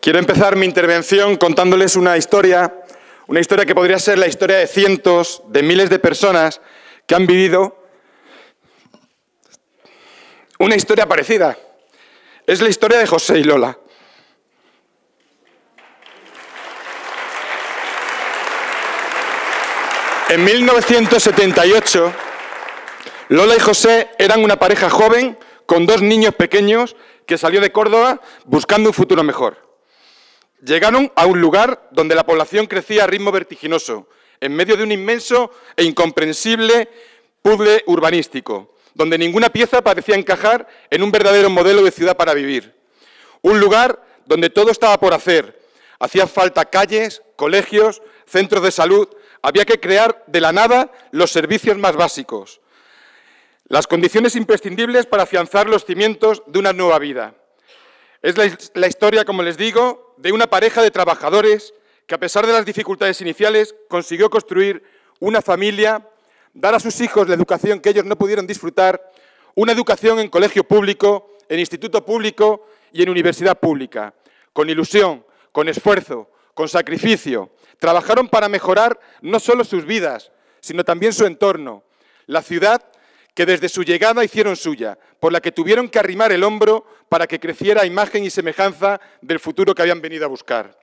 Quiero empezar mi intervención contándoles una historia, una historia que podría ser la historia de cientos, de miles de personas que han vivido una historia parecida. Es la historia de José y Lola. En 1978, Lola y José eran una pareja joven con dos niños pequeños que salió de Córdoba buscando un futuro mejor. Llegaron a un lugar donde la población crecía a ritmo vertiginoso, en medio de un inmenso e incomprensible puzzle urbanístico, donde ninguna pieza parecía encajar en un verdadero modelo de ciudad para vivir. Un lugar donde todo estaba por hacer. Hacía falta calles, colegios, centros de salud. Había que crear de la nada los servicios más básicos. Las condiciones imprescindibles para afianzar los cimientos de una nueva vida. Es la, historia, como les digo, de una pareja de trabajadores que a pesar de las dificultades iniciales consiguió construir una familia, dar a sus hijos la educación que ellos no pudieron disfrutar, una educación en colegio público, en instituto público y en universidad pública, con ilusión, con esfuerzo, con sacrificio. Trabajaron para mejorar no solo sus vidas, sino también su entorno. La ciudad que desde su llegada hicieron suya, por la que tuvieron que arrimar el hombro para que creciera imagen y semejanza del futuro que habían venido a buscar.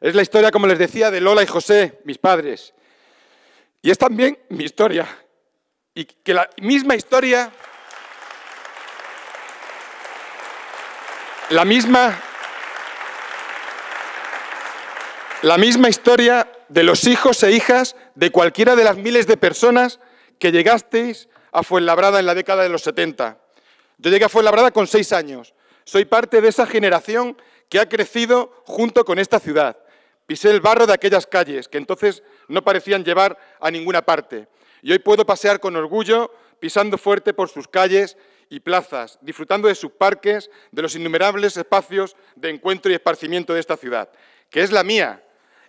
Es la historia, como les decía, de Lola y José, mis padres. Y es también mi historia. Y que la misma historia... La misma... La misma historia de los hijos e hijas de cualquiera de las miles de personas que llegasteis a Fuenlabrada en la década de los 70. Yo llegué a Fuenlabrada con seis años. Soy parte de esa generación que ha crecido junto con esta ciudad. Pisé el barro de aquellas calles que entonces no parecían llevar a ninguna parte. Y hoy puedo pasear con orgullo, pisando fuerte por sus calles y plazas, disfrutando de sus parques, de los innumerables espacios de encuentro y esparcimiento de esta ciudad, que es la mía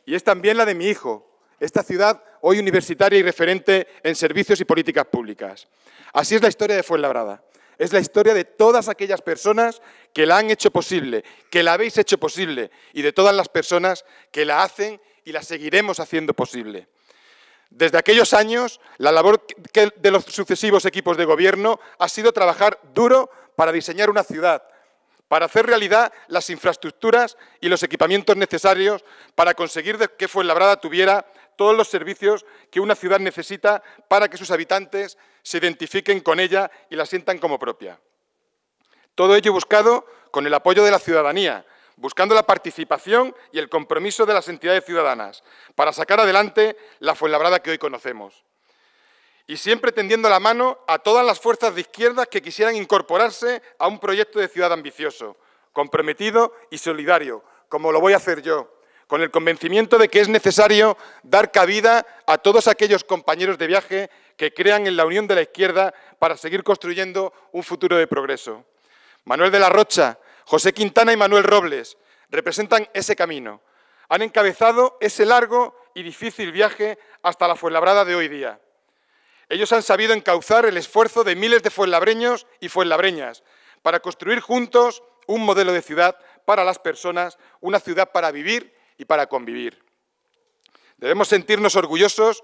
y es también la de mi hijo. Esta ciudad hoy universitaria y referente en servicios y políticas públicas. Así es la historia de Fuenlabrada. Es la historia de todas aquellas personas que la han hecho posible, que la habéis hecho posible y de todas las personas que la hacen y la seguiremos haciendo posible. Desde aquellos años, la labor de los sucesivos equipos de gobierno ha sido trabajar duro para diseñar una ciudad, para hacer realidad las infraestructuras y los equipamientos necesarios para conseguir que Fuenlabrada tuviera todos los servicios que una ciudad necesita para que sus habitantes se identifiquen con ella y la sientan como propia. Todo ello buscado con el apoyo de la ciudadanía, buscando la participación y el compromiso de las entidades ciudadanas para sacar adelante la Fuenlabrada que hoy conocemos y siempre tendiendo la mano a todas las fuerzas de izquierdas que quisieran incorporarse a un proyecto de ciudad ambicioso, comprometido y solidario, como lo voy a hacer yo, con el convencimiento de que es necesario dar cabida a todos aquellos compañeros de viaje que crean en la unión de la izquierda para seguir construyendo un futuro de progreso. Manuel de la Rocha, José Quintana y Manuel Robles representan ese camino. Han encabezado ese largo y difícil viaje hasta la Fuenlabrada de hoy día. Ellos han sabido encauzar el esfuerzo de miles de fuenlabreños y fuenlabreñas para construir juntos un modelo de ciudad para las personas, una ciudad para vivir y para convivir. Debemos sentirnos orgullosos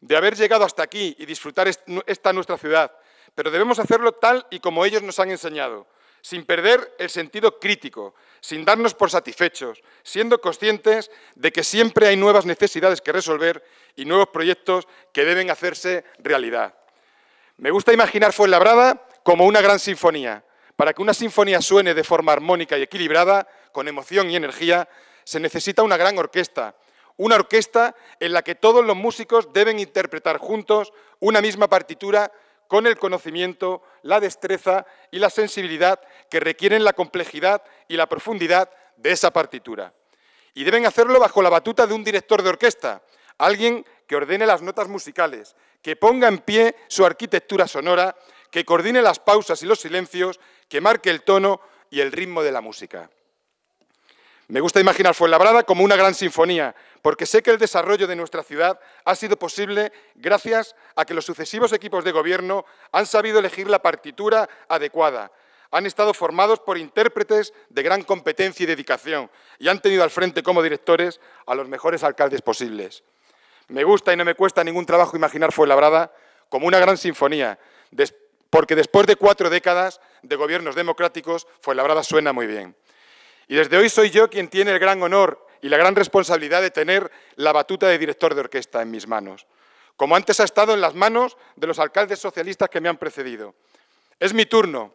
de haber llegado hasta aquí y disfrutar esta nuestra ciudad, pero debemos hacerlo tal y como ellos nos han enseñado, sin perder el sentido crítico, sin darnos por satisfechos, siendo conscientes de que siempre hay nuevas necesidades que resolver y nuevos proyectos que deben hacerse realidad. Me gusta imaginar Fuenlabrada como una gran sinfonía. Para que una sinfonía suene de forma armónica y equilibrada, con emoción y energía, se necesita una gran orquesta, una orquesta en la que todos los músicos deben interpretar juntos una misma partitura con el conocimiento, la destreza y la sensibilidad que requieren la complejidad y la profundidad de esa partitura. Y deben hacerlo bajo la batuta de un director de orquesta, alguien que ordene las notas musicales, que ponga en pie su arquitectura sonora, que coordine las pausas y los silencios, que marque el tono y el ritmo de la música. Me gusta imaginar Fuenlabrada como una gran sinfonía, porque sé que el desarrollo de nuestra ciudad ha sido posible gracias a que los sucesivos equipos de gobierno han sabido elegir la partitura adecuada, han estado formados por intérpretes de gran competencia y dedicación y han tenido al frente como directores a los mejores alcaldes posibles. Me gusta y no me cuesta ningún trabajo imaginar Fuenlabrada como una gran sinfonía, porque después de cuatro décadas de gobiernos democráticos, Fuenlabrada suena muy bien. Y desde hoy soy yo quien tiene el gran honor y la gran responsabilidad de tener la batuta de director de orquesta en mis manos, como antes ha estado en las manos de los alcaldes socialistas que me han precedido. Es mi turno,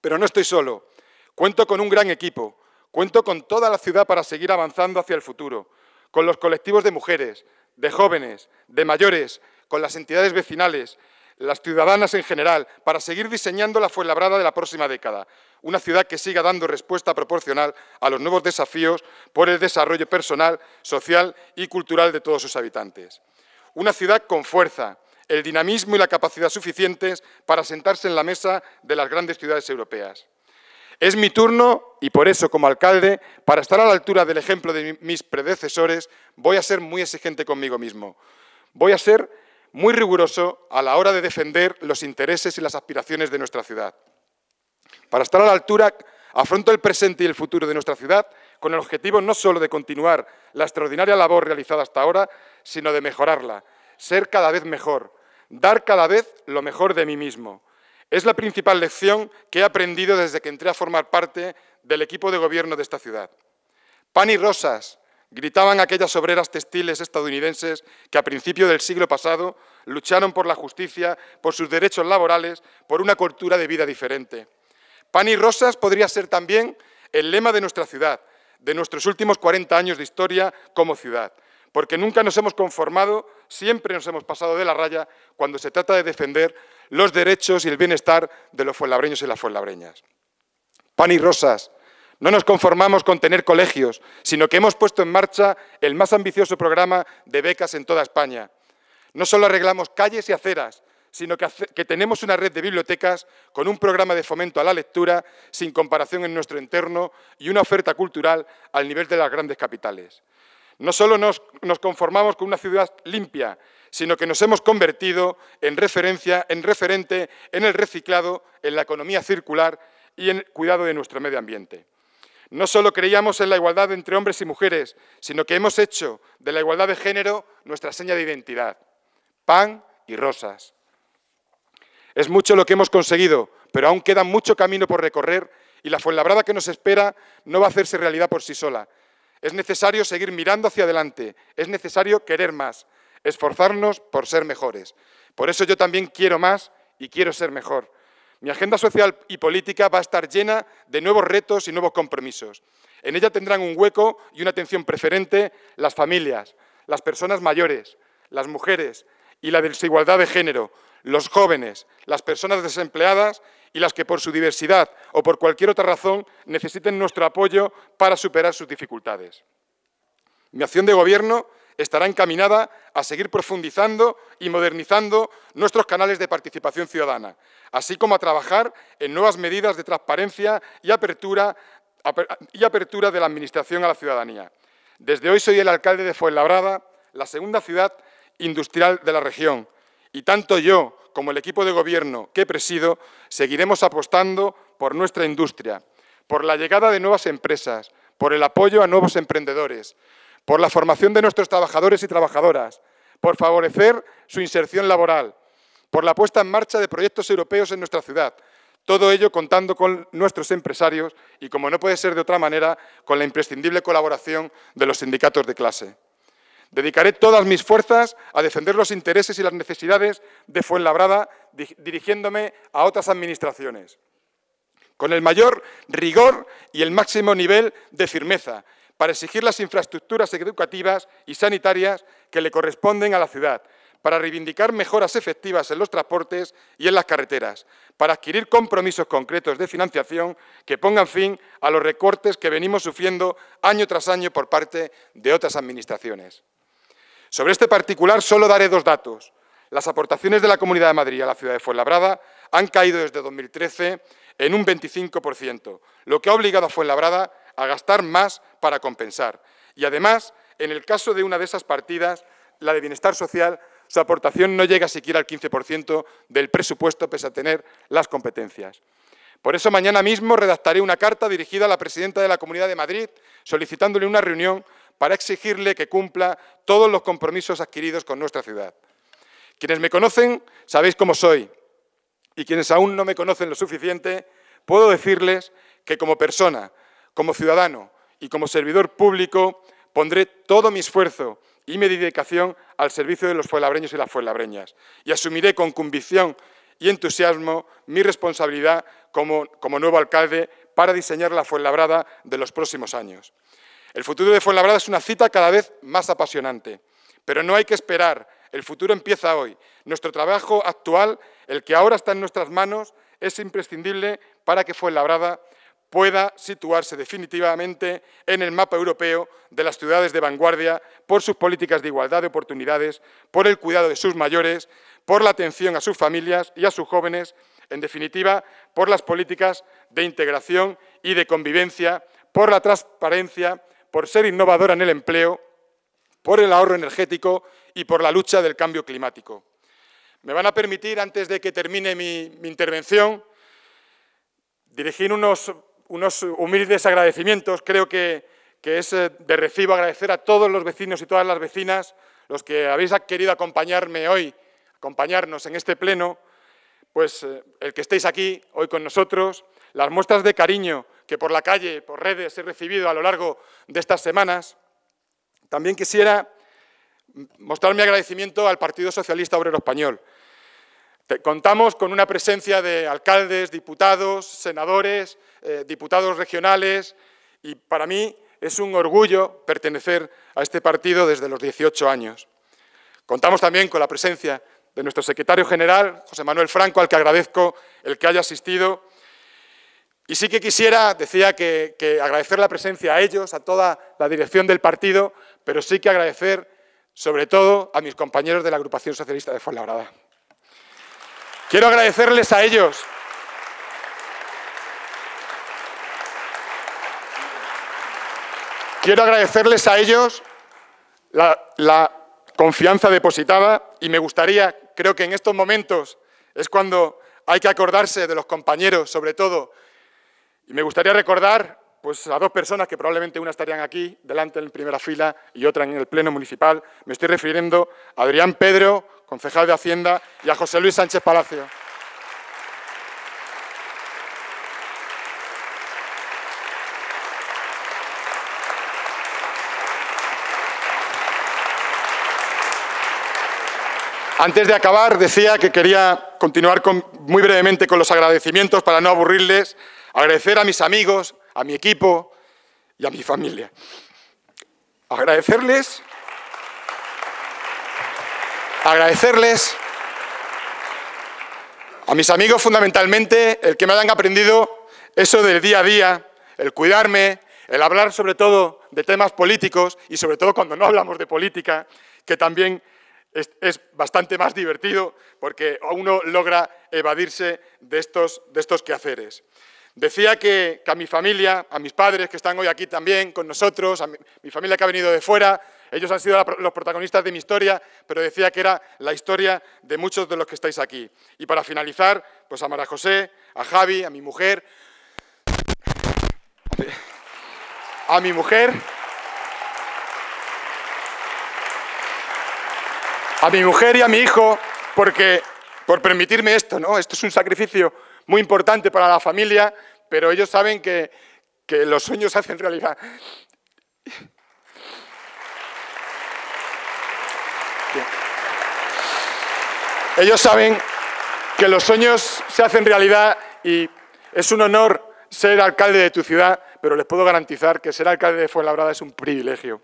pero no estoy solo. Cuento con un gran equipo, cuento con toda la ciudad para seguir avanzando hacia el futuro, con los colectivos de mujeres, de jóvenes, de mayores, con las entidades vecinales, las ciudadanas en general, para seguir diseñando la Fuenlabrada de la próxima década, una ciudad que siga dando respuesta proporcional a los nuevos desafíos por el desarrollo personal, social y cultural de todos sus habitantes. Una ciudad con fuerza, el dinamismo y la capacidad suficientes para sentarse en la mesa de las grandes ciudades europeas. Es mi turno y por eso, como alcalde, para estar a la altura del ejemplo de mis predecesores, voy a ser muy exigente conmigo mismo. Voy a ser muy riguroso a la hora de defender los intereses y las aspiraciones de nuestra ciudad. Para estar a la altura, afronto el presente y el futuro de nuestra ciudad con el objetivo no solo de continuar la extraordinaria labor realizada hasta ahora, sino de mejorarla, ser cada vez mejor, dar cada vez lo mejor de mí mismo. Es la principal lección que he aprendido desde que entré a formar parte del equipo de gobierno de esta ciudad. Pan y rosas, gritaban aquellas obreras textiles estadounidenses que a principio del siglo pasado lucharon por la justicia, por sus derechos laborales, por una cultura de vida diferente. Pan y rosas podría ser también el lema de nuestra ciudad, de nuestros últimos 40 años de historia como ciudad, porque nunca nos hemos conformado, siempre nos hemos pasado de la raya cuando se trata de defender los derechos y el bienestar de los fuenlabreños y las fuenlabreñas. Pan y rosas. No nos conformamos con tener colegios, sino que hemos puesto en marcha el más ambicioso programa de becas en toda España. No solo arreglamos calles y aceras, sino que, tenemos una red de bibliotecas con un programa de fomento a la lectura sin comparación en nuestro entorno y una oferta cultural al nivel de las grandes capitales. No solo nos, conformamos con una ciudad limpia, sino que nos hemos convertido en referencia, en referente, en el reciclado, en la economía circular y en el cuidado de nuestro medio ambiente. No solo creíamos en la igualdad entre hombres y mujeres, sino que hemos hecho de la igualdad de género nuestra seña de identidad. Pan y rosas. Es mucho lo que hemos conseguido, pero aún queda mucho camino por recorrer y la Fuenlabrada que nos espera no va a hacerse realidad por sí sola. Es necesario seguir mirando hacia adelante, es necesario querer más, esforzarnos por ser mejores. Por eso yo también quiero más y quiero ser mejor. Mi agenda social y política va a estar llena de nuevos retos y nuevos compromisos. En ella tendrán un hueco y una atención preferente las familias, las personas mayores, las mujeres y la desigualdad de género, los jóvenes, las personas desempleadas y las que por su diversidad o por cualquier otra razón necesiten nuestro apoyo para superar sus dificultades. Mi acción de gobierno estará encaminada a seguir profundizando y modernizando nuestros canales de participación ciudadana, así como a trabajar en nuevas medidas de transparencia y apertura, y apertura de la Administración a la ciudadanía. Desde hoy soy el alcalde de Fuenlabrada, la segunda ciudad industrial de la región, y tanto yo como el equipo de gobierno que presido seguiremos apostando por nuestra industria, por la llegada de nuevas empresas, por el apoyo a nuevos emprendedores, por la formación de nuestros trabajadores y trabajadoras, por favorecer su inserción laboral, por la puesta en marcha de proyectos europeos en nuestra ciudad. Todo ello contando con nuestros empresarios y, como no puede ser de otra manera, con la imprescindible colaboración de los sindicatos de clase. Dedicaré todas mis fuerzas a defender los intereses y las necesidades de Fuenlabrada, dirigiéndome a otras administraciones, con el mayor rigor y el máximo nivel de firmeza, para exigir las infraestructuras educativas y sanitarias que le corresponden a la ciudad, para reivindicar mejoras efectivas en los transportes y en las carreteras, para adquirir compromisos concretos de financiación que pongan fin a los recortes que venimos sufriendo año tras año por parte de otras administraciones. Sobre este particular solo daré dos datos. Las aportaciones de la Comunidad de Madrid a la ciudad de Fuenlabrada han caído desde 2013 en un 25%, lo que ha obligado a Fuenlabrada a gastar más para compensar. Y además, en el caso de una de esas partidas, la de bienestar social, su aportación no llega siquiera al 15% del presupuesto pese a tener las competencias. Por eso mañana mismo redactaré una carta dirigida a la presidenta de la Comunidad de Madrid solicitándole una reunión para exigirle que cumpla todos los compromisos adquiridos con nuestra ciudad. Quienes me conocen sabéis cómo soy y quienes aún no me conocen lo suficiente, puedo decirles que como persona, como ciudadano y como servidor público pondré todo mi esfuerzo y mi dedicación al servicio de los fuelabreños y las fuelabreñas y asumiré con convicción y entusiasmo mi responsabilidad como, como nuevo alcalde para diseñar la Fuenlabrada de los próximos años. El futuro de Fuenlabrada es una cita cada vez más apasionante, pero no hay que esperar, el futuro empieza hoy. Nuestro trabajo actual, el que ahora está en nuestras manos, es imprescindible para que Fuenlabrada pueda situarse definitivamente en el mapa europeo de las ciudades de vanguardia por sus políticas de igualdad de oportunidades, por el cuidado de sus mayores, por la atención a sus familias y a sus jóvenes, en definitiva, por las políticas de integración y de convivencia, por la transparencia, por ser innovadora en el empleo, por el ahorro energético y por la lucha del cambio climático. Me van a permitir, antes de que termine mi, intervención, dirigir unos, humildes agradecimientos. Creo que, que es eh, de recibo agradecer a todos los vecinos y todas las vecinas, los que habéis querido acompañarme hoy, acompañarnos en este pleno, pues eh, el que estéis aquí hoy con nosotros, las muestras de cariño que por la calle, por redes he recibido a lo largo de estas semanas, también quisiera mostrar mi agradecimiento al Partido Socialista Obrero Español. Contamos con una presencia de alcaldes, diputados, senadores, eh, diputados regionales y para mí es un orgullo pertenecer a este partido desde los 18 años. Contamos también con la presencia de nuestro secretario general, José Manuel Franco, al que agradezco el que haya asistido y sí que quisiera, decía que, agradecer la presencia a ellos, a toda la dirección del partido, pero sí que agradecer sobre todo a mis compañeros de la agrupación socialista de Fuenlabrada. Quiero agradecerles a ellos. Quiero agradecerles a ellos la confianza depositada y me gustaría, creo que en estos momentos es cuando hay que acordarse de los compañeros, sobre todo y me gustaría recordar pues, a dos personas que probablemente una estarían aquí, delante en primera fila, y otra en el Pleno Municipal. Me estoy refiriendo a Adrián Pedro, concejal de Hacienda, y a José Luis Sánchez Palacio. Antes de acabar, decía que quería continuar muy brevemente con los agradecimientos para no aburrirles. Agradecer a mis amigos, a mi equipo y a mi familia. Agradecerles, agradecerles a mis amigos fundamentalmente el que me hayan aprendido eso del día a día, el cuidarme, el hablar sobre todo de temas políticos y sobre todo cuando no hablamos de política, que también es, bastante más divertido porque uno logra evadirse de de estos quehaceres. Decía que, a mi familia, a mis padres que están hoy aquí también con nosotros, a mi, familia que ha venido de fuera, ellos han sido los protagonistas de mi historia, pero decía que era la historia de muchos de los que estáis aquí. Y para finalizar, pues a Mara José, a Javi, a mi mujer, a mi mujer, a mi mujer y a mi hijo, porque por permitirme esto, ¿no? Esto es un sacrificio muy importante para la familia, pero ellos saben que, los sueños se hacen realidad. Ellos saben que los sueños se hacen realidad y es un honor ser alcalde de tu ciudad, pero les puedo garantizar que ser alcalde de Fuenlabrada es un privilegio.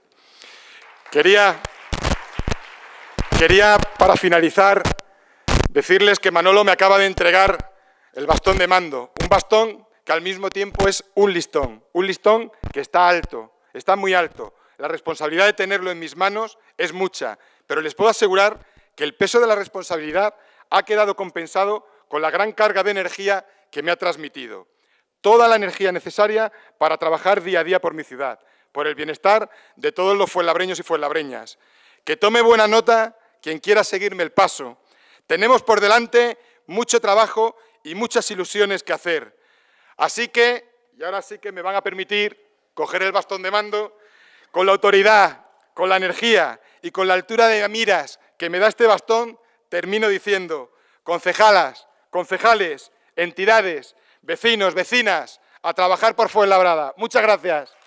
Quería, quería para finalizar, decirles que Manolo me acaba de entregar el bastón de mando, un bastón que al mismo tiempo es un listón, un listón que está alto, está muy alto. La responsabilidad de tenerlo en mis manos es mucha, pero les puedo asegurar que el peso de la responsabilidad ha quedado compensado con la gran carga de energía que me ha transmitido. Toda la energía necesaria para trabajar día a día por mi ciudad, por el bienestar de todos los fuenlabreños y fuenlabreñas. Que tome buena nota quien quiera seguirme el paso. Tenemos por delante mucho trabajo y muchas ilusiones que hacer. Así que, y ahora sí que me van a permitir coger el bastón de mando con la autoridad, con la energía y con la altura de miras que me da este bastón, termino diciendo, concejalas, concejales, entidades, vecinos, vecinas, a trabajar por Fuenlabrada. Muchas gracias.